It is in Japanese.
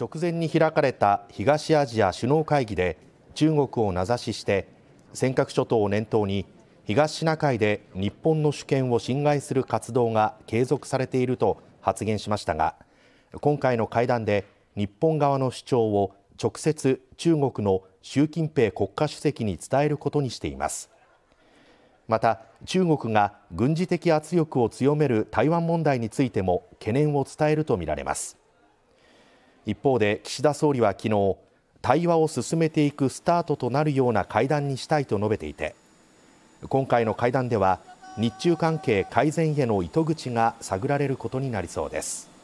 直前に開かれた東アジア首脳会議で中国を名指しして尖閣諸島を念頭に東シナ海で日本の主権を侵害する活動が継続されていると発言しましたが今回の会談で日本側の主張を直接中国の習近平国家主席に伝えることにしていますまた中国が軍事的圧力を強める台湾問題についても懸念を伝えるとみられます一方で岸田総理は昨日対話を進めていくスタートとなるような会談にしたいと述べていて今回の会談では日中関係改善への糸口が探られることになりそうです。